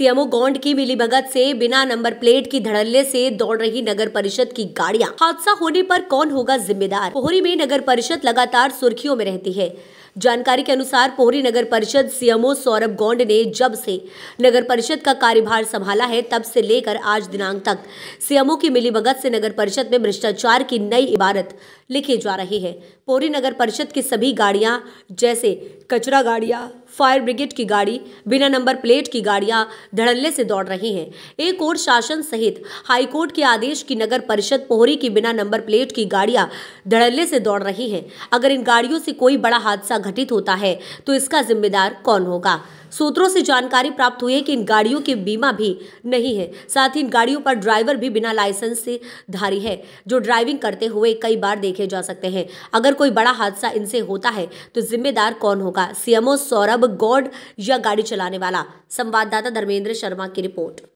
CMO Gond की मिलीभगत से बिना नंबर प्लेट की धड़ल्ले से दौड़ रही नगर परिषद की गाड़ियां हादसा होने पर कौन होगा जिम्मेदार पोहरी में नगर परिषद लगातार सुर्खियों में रहती है जानकारी के अनुसार पोहरी नगर परिषद सीएमओ सौरभ गोंड ने जब से नगर परिषद का कार्यभार संभाला है तब से लेकर आज दिनांक तक सीएमओ की मिलीभगत से नगर परिषद में भ्रष्टाचार की नई इबारत लिखी जा रही है पोहरी नगर परिषद की सभी गाड़ियां जैसे कचरा गाड़ियां फायर ब्रिगेड की गाड़ी बिना नंबर प्लेट की गाड़ियां धड़ल्ले से दौड़ रही हैं एक और शासन सहित हाईकोर्ट के आदेश की नगर परिषद पोहरी की बिना नंबर प्लेट की गाड़ियां धड़ल्ले से दौड़ रही हैं अगर इन गाड़ियों से कोई बड़ा हादसा घटित होता है तो इसका जिम्मेदार कौन होगा सूत्रों से जानकारी प्राप्त हुई है कि इन गाड़ियों के बीमा भी नहीं है साथ ही इन गाड़ियों पर ड्राइवर भी बिना लाइसेंस से धारी है जो ड्राइविंग करते हुए कई बार देखे जा सकते हैं अगर कोई बड़ा हादसा इनसे होता है तो जिम्मेदार कौन होगा सीएमओ सौरभ गौड या गाड़ी चलाने वाला संवाददाता धर्मेंद्र शर्मा की रिपोर्ट